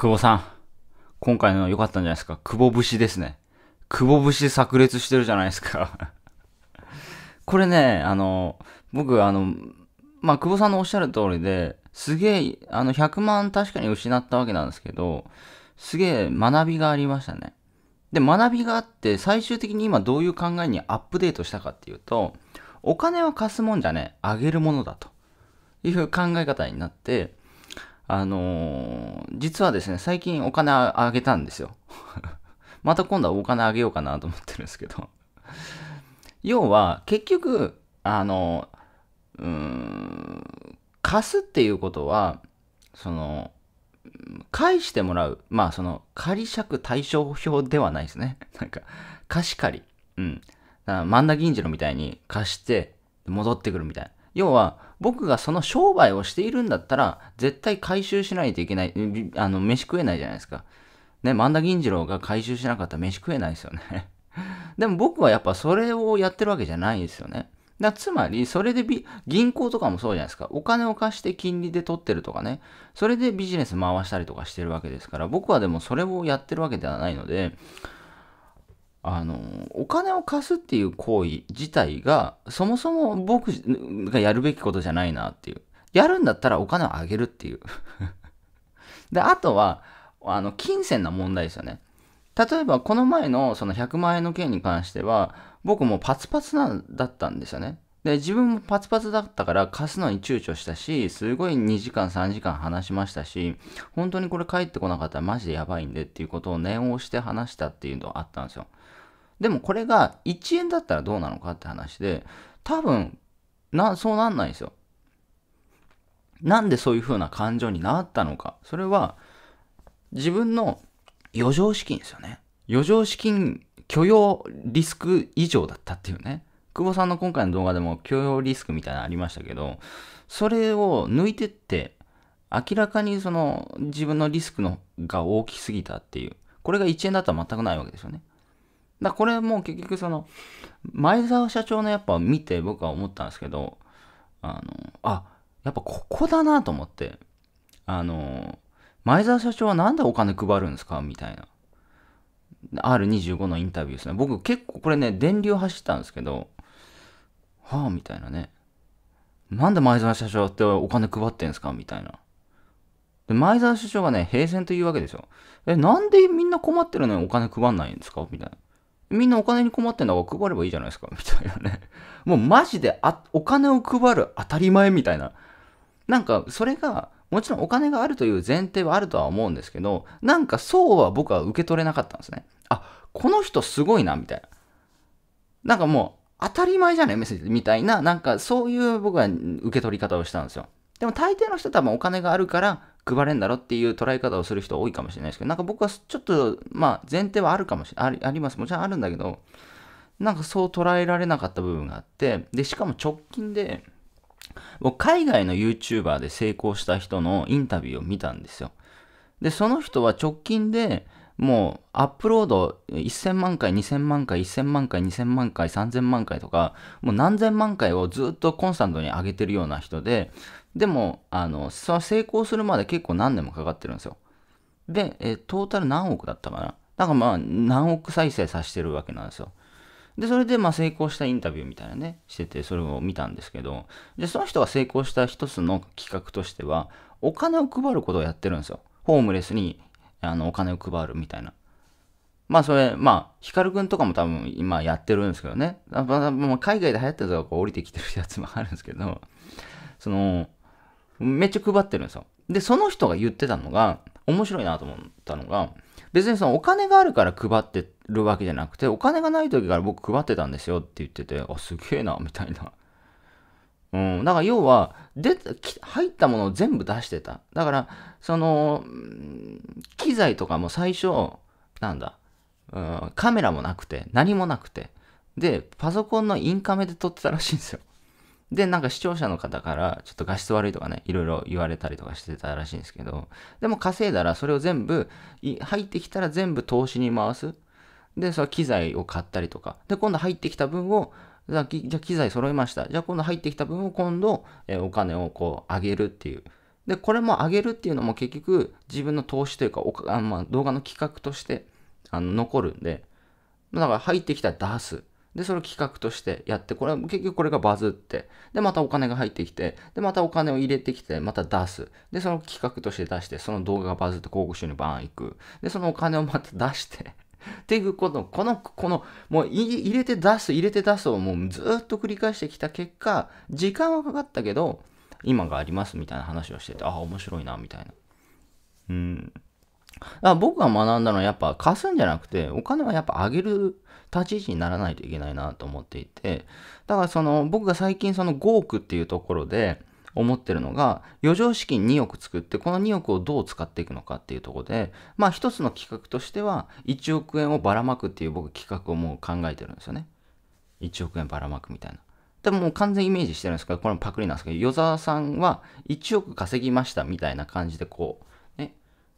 久保さん。今回の良かったんじゃないですか。久保節ですね。久保節炸裂してるじゃないですか これね、あの、僕、あの、まあ、久保さんのおっしゃる通りで、すげえ、あの、100万確かに失ったわけなんですけど、すげえ学びがありましたね。で、学びがあって、最終的に今どういう考えにアップデートしたかっていうと、お金は貸すもんじゃねえ、あげるものだと。いう考え方になって、あのー、実はですね、最近お金あげたんですよ。また今度はお金あげようかなと思ってるんですけど 要は、結局、あの、うん、貸すっていうことは、その、返してもらう。まあ、その、仮借対象表ではないですね。なんか、貸し借り。うん。だから、万田銀次郎みたいに貸して、戻ってくるみたいな。要は、僕がその商売をしているんだったら、絶対回収しないといけない、あの、飯食えないじゃないですか。ね、万田銀次郎が回収しなかったら飯食えないですよね でも僕はやっぱそれをやってるわけじゃないですよね。だつまり、それで銀行とかもそうじゃないですか。お金を貸して金利で取ってるとかね。それでビジネス回したりとかしてるわけですから、僕はでもそれをやってるわけではないので、あの、お金を貸すっていう行為自体が、そもそも僕がやるべきことじゃないなっていう。やるんだったらお金をあげるっていう。で、あとは、あの、金銭の問題ですよね。例えば、この前のその100万円の件に関しては、僕もパツパツなだったんですよね。で、自分もパツパツだったから貸すのに躊躇したし、すごい2時間3時間話しましたし、本当にこれ帰ってこなかったらマジでやばいんでっていうことを念を押して話したっていうのがあったんですよ。でもこれが1円だったらどうなのかって話で、多分、な、そうなんないんですよ。なんでそういう風な感情になったのか。それは、自分の余剰資金ですよね。余剰資金許容リスク以上だったっていうね。久保さんの今回の動画でも許容リスクみたいなのありましたけど、それを抜いてって、明らかにその自分のリスクのが大きすぎたっていう。これが1円だったら全くないわけですよね。だこれも結局その、前澤社長のやっぱ見て僕は思ったんですけど、あの、あ、やっぱここだなと思って、あの、前澤社長はなんでお金配るんですかみたいな。R25 のインタビューですね。僕結構これね、電流走ったんですけど、はあみたいなね。なんで前澤社長ってお金配ってんすかみたいな。で、前澤社長がね、平然というわけですよ。え、なんでみんな困ってるのにお金配んないんですかみたいな。みんなお金に困ってんだから配ればいいじゃないですか、みたいなね。もうマジであ、お金を配る当たり前みたいな。なんか、それが、もちろんお金があるという前提はあるとは思うんですけど、なんかそうは僕は受け取れなかったんですね。あ、この人すごいな、みたいな。なんかもう、当たり前じゃないメッセージみたいな、なんかそういう僕は受け取り方をしたんですよ。でも大抵の人多分お金があるから配れんだろっていう捉え方をする人多いかもしれないですけど、なんか僕はちょっと、まあ前提はあるかもしれない、あります。もちろんあるんだけど、なんかそう捉えられなかった部分があって、で、しかも直近で、僕海外の YouTuber で成功した人のインタビューを見たんですよ。で、その人は直近で、もうアップロード1000万回、2000万回、1000万回、2000万回、3000万回とか、もう何千万回をずっとコンスタントに上げてるような人で、でも、あの、成功するまで結構何年もかかってるんですよ。で、えトータル何億だったかななんかまあ、何億再生させてるわけなんですよ。で、それでまあ成功したインタビューみたいなね、してて、それを見たんですけど、で、その人が成功した一つの企画としては、お金を配ることをやってるんですよ。ホームレスにあのお金を配るみたいな。まあそれ、まあ、ヒカル君とかも多分今やってるんですけどね。海外で流行ってるとか降りてきてるやつもあるんですけど、その、めっちゃ配ってるんですよ。で、その人が言ってたのが、面白いなと思ったのが、別にそのお金があるから配ってるわけじゃなくて、お金がない時から僕配ってたんですよって言ってて、あ、すげえな、みたいな。うん、だから要は出入ったものを全部出してた。だから、その、機材とかも最初、なんだ、うん、カメラもなくて、何もなくて、で、パソコンのインカメで撮ってたらしいんですよ。で、なんか視聴者の方から、ちょっと画質悪いとかね、いろいろ言われたりとかしてたらしいんですけど、でも稼いだら、それを全部、入ってきたら全部投資に回す。で、その機材を買ったりとか、で、今度入ってきた分を、じゃあ、機材揃いました。じゃあ、今度入ってきた分を今度、えお金をこう、上げるっていう。で、これも上げるっていうのも結局、自分の投資というか、おかあまあ、動画の企画として、あの、残るんで、だから入ってきたら出す。で、それを企画としてやって、これは結局これがバズって、で、またお金が入ってきて、で、またお金を入れてきて、また出す。で、その企画として出して、その動画がバズって広告収入バーン行く。で、そのお金をまた出して っていうこと、この、この、もう入れて出す、入れて出すをもうずっと繰り返してきた結果、時間はかかったけど、今がありますみたいな話をしてて、ああ、面白いな、みたいな。うん。あ僕が学んだのはやっぱ貸すんじゃなくてお金はやっぱ上げる立ち位置にならないといけないなと思っていてだからその僕が最近その5億っていうところで思ってるのが余剰資金2億作ってこの2億をどう使っていくのかっていうとこでまあ一つの企画としては1億円をばらまくっていう僕企画をもう考えてるんですよね1億円ばらまくみたいなでももう完全イメージしてるんですけどこれもパクリなんですけど与沢さんは1億稼ぎましたみたいな感じでこう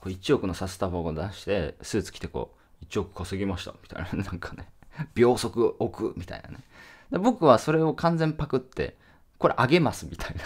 こう1億の札束を出して、スーツ着てこう、1億稼ぎました、みたいな、なんかね、秒速置く、みたいなね。僕はそれを完全パクって、これあげます、みたいな。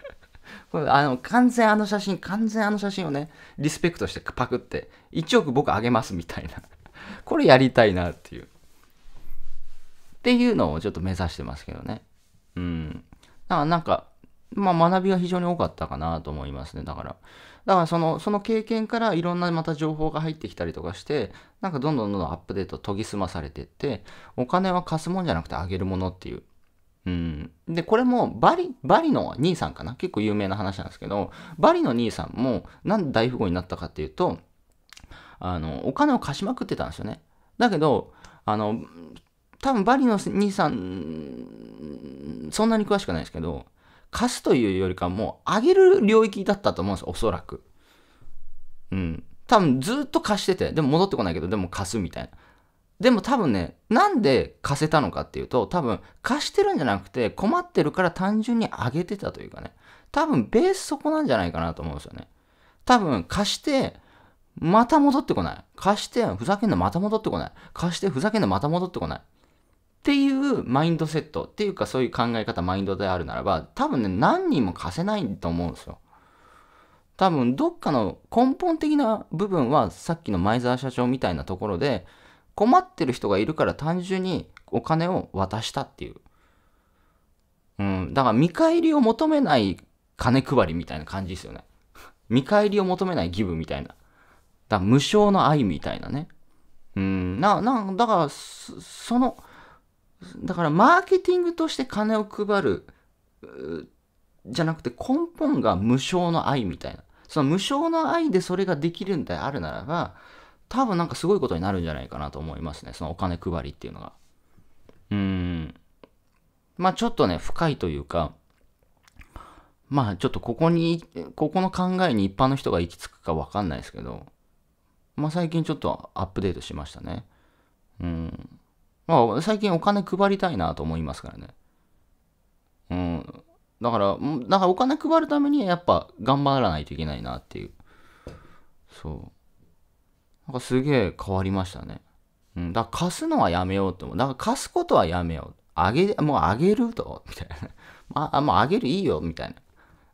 これあの完全あの写真、完全あの写真をね、リスペクトしてパクって、1億僕あげますみたいな。これやりたいなっていう。っていうのをちょっと目指してますけどね。うん。だからなんか、まあ、学びが非常に多かったかなと思いますね。だから。だからその、その経験からいろんなまた情報が入ってきたりとかして、なんかどんどんどんどんアップデート研ぎ澄まされてって、お金は貸すもんじゃなくてあげるものっていう。うん。で、これもバリ、バリの兄さんかな結構有名な話なんですけど、バリの兄さんもなんで大富豪になったかっていうと、あの、お金を貸しまくってたんですよね。だけど、あの、多分バリの兄さん、そんなに詳しくないですけど、貸すというよりかもう上げる領域だったと思うんですおそらく。うん。多分ずっと貸してて、でも戻ってこないけど、でも貸すみたいな。でも多分ね、なんで貸せたのかっていうと、多分貸してるんじゃなくて困ってるから単純に上げてたというかね。多分ベースそこなんじゃないかなと思うんですよね。多分貸して、また戻ってこない。貸して、ふざけんなまた戻ってこない。貸して、ふざけんなまた戻ってこない。っていうマインドセットっていうかそういう考え方マインドであるならば多分ね何人も貸せないと思うんですよ。多分どっかの根本的な部分はさっきの前澤社長みたいなところで困ってる人がいるから単純にお金を渡したっていう。うん、だから見返りを求めない金配りみたいな感じですよね。見返りを求めない義務みたいな。だから無償の愛みたいなね。うん、な、な、だから、その、だからマーケティングとして金を配るじゃなくて根本が無償の愛みたいなその無償の愛でそれができるんであるならば多分なんかすごいことになるんじゃないかなと思いますねそのお金配りっていうのがうんまあちょっとね深いというかまあちょっとここにここの考えに一般の人が行き着くか分かんないですけどまあ最近ちょっとアップデートしましたねうんまあ、最近お金配りたいなと思いますからね。うん。だから、だからお金配るためにやっぱ頑張らないといけないなっていう。そう。なんかすげえ変わりましたね。うん。だから貸すのはやめようと思う。だから貸すことはやめよう。あげ、もうあげると、みたいな。あ、もうあげるいいよ、みたいな。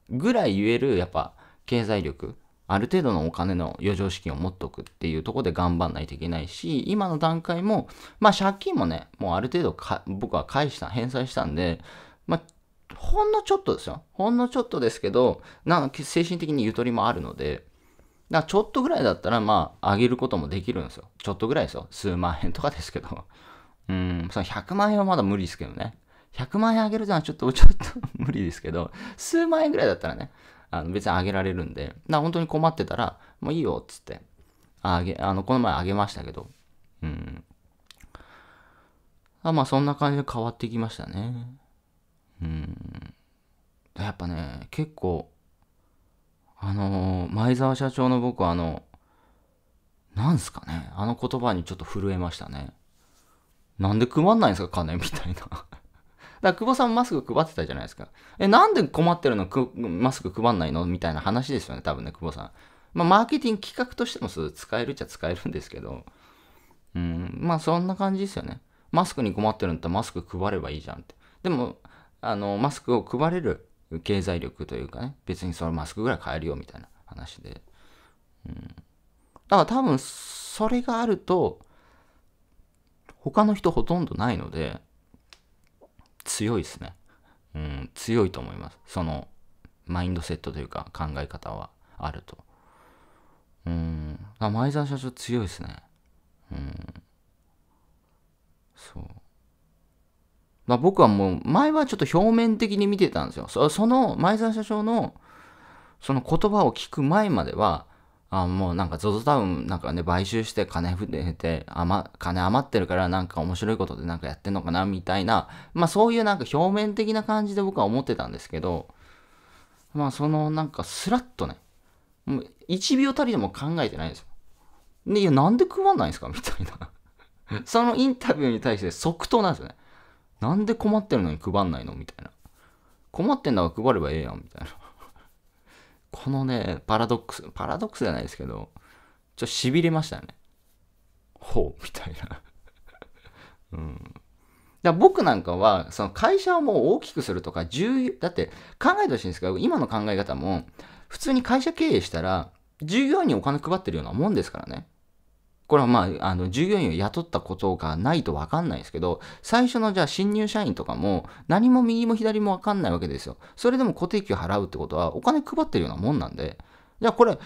ぐらい言える、やっぱ、経済力。ある程度のお金の余剰資金を持っとくっていうとこで頑張んないといけないし、今の段階も、まあ借金もね、もうある程度僕は返した、返済したんで、まあ、ほんのちょっとですよ。ほんのちょっとですけど、なんか精神的にゆとりもあるので、だからちょっとぐらいだったら、まあ、あげることもできるんですよ。ちょっとぐらいですよ。数万円とかですけど。うん、その100万円はまだ無理ですけどね。100万円あげるのはちょっと、ちょっと無理ですけど、数万円ぐらいだったらね、あの別にあげられるんで、な本当に困ってたら、もういいよっつって、あげ、あの、この前あげましたけど、うん。あまあそんな感じで変わってきましたね。うん。やっぱね、結構、あのー、前澤社長の僕はあの、なんすかね、あの言葉にちょっと震えましたね。なんでくまんないんですか、金みたいなだから久保さんマスク配ってたじゃないですか。え、なんで困ってるのマスク配んないのみたいな話ですよね、多分ね、久保さん。まあ、マーケティング企画としても使えるっちゃ使えるんですけど、うん、まあそんな感じですよね。マスクに困ってるんだったらマスク配ればいいじゃんって。でも、あの、マスクを配れる経済力というかね、別にそのマスクぐらい買えるよみたいな話で。うん。だから多分、それがあると、他の人ほとんどないので、強いですね。うん、強いと思います。その、マインドセットというか考え方はあると。うん、あ前澤社長強いですね。うん。そう。まあ、僕はもう、前はちょっと表面的に見てたんですよ。その前澤社長の、その言葉を聞く前までは、あもうなんか ZOZO タウンなんかね、買収して金増えて、ま金余ってるからなんか面白いことでなんかやってんのかなみたいな、まあそういうなんか表面的な感じで僕は思ってたんですけど、まあそのなんかスラッとね、もう1秒たりでも考えてないんですよ。で、いやなんで配んないんですか みたいなそのインタビューに対して即答なんですよね。なんで困ってるのに配んないのみたいな。困ってんだから配ればええやん、みたいな。このね、パラドックス、パラドックスじゃないですけど、ちょっと痺れましたね。ほう、みたいな うん。だ僕なんかは、その会社をもう大きくするとか、重要、だって考えてほしいんですけど、今の考え方も、普通に会社経営したら、従業員にお金配ってるようなもんですからね。これはまあ、あの、従業員を雇ったことがないとわかんないですけど、最初のじゃあ新入社員とかも何も右も左もわかんないわけですよ。それでも固定給払うってことはお金配ってるようなもんなんで、じゃあこれ、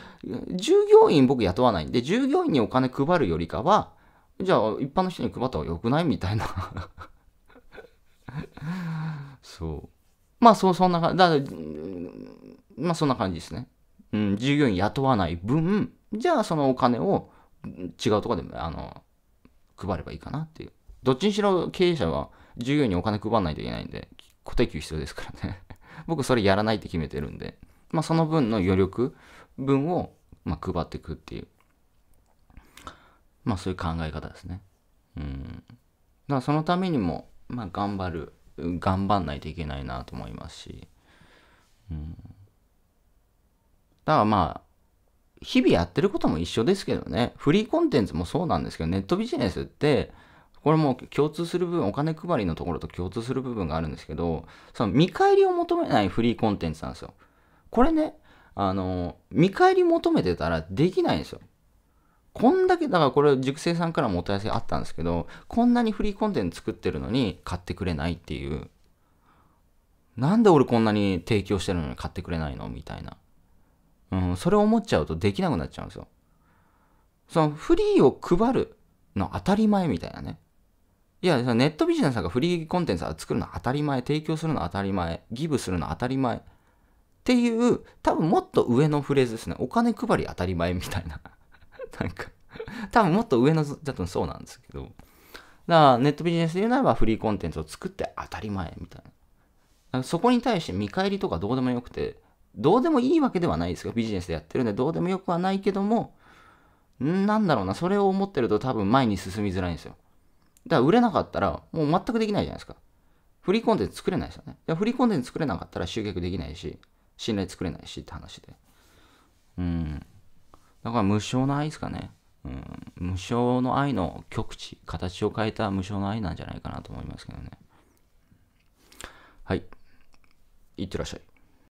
従業員僕雇わないんで、従業員にお金配るよりかは、じゃあ一般の人に配った方が良くないみたいな そう。まあそう、そんな感じ。だまあそんな感じですね。うん、従業員雇わない分、じゃあそのお金を違うとこでも、あの、配ればいいかなっていう。どっちにしろ経営者は従業員にお金配らないといけないんで、固定給必要ですからね。僕それやらないって決めてるんで、まあその分の余力分を、まあ、配っていくっていう。まあそういう考え方ですね。うん。だからそのためにも、まあ頑張る、頑張んないといけないなと思いますし。うん。だからまあ、日々やってることも一緒ですけどね、フリーコンテンツもそうなんですけど、ネットビジネスって、これも共通する部分、お金配りのところと共通する部分があるんですけど、その見返りを求めないフリーコンテンツなんですよ。これね、あの、見返り求めてたらできないんですよ。こんだけ、だからこれ、熟成さんからもお問い合わせあったんですけど、こんなにフリーコンテンツ作ってるのに買ってくれないっていう。なんで俺こんなに提供してるのに買ってくれないのみたいな。うん、それを思っちゃうとできなくなっちゃうんですよ。そのフリーを配るの当たり前みたいなね。いや、ネットビジネスがフリーコンテンツを作るの当たり前、提供するの当たり前、ギブするの当たり前っていう、多分もっと上のフレーズですね。お金配り当たり前みたいな。なんか、多分もっと上のだとそうなんですけど。だからネットビジネスで言うならばフリーコンテンツを作って当たり前みたいな。そこに対して見返りとかどうでもよくて、どうでもいいわけではないですよ。ビジネスでやってるんで、どうでもよくはないけども、なんだろうな、それを思ってると多分前に進みづらいんですよ。だから売れなかったら、もう全くできないじゃないですか。フリーコンテンツ作れないですよね。フリーコンテンツ作れなかったら集客できないし、信頼作れないしって話で。うん。だから無償の愛ですかね。うん、無償の愛の極致、形を変えた無償の愛なんじゃないかなと思いますけどね。はい。いってらっしゃい。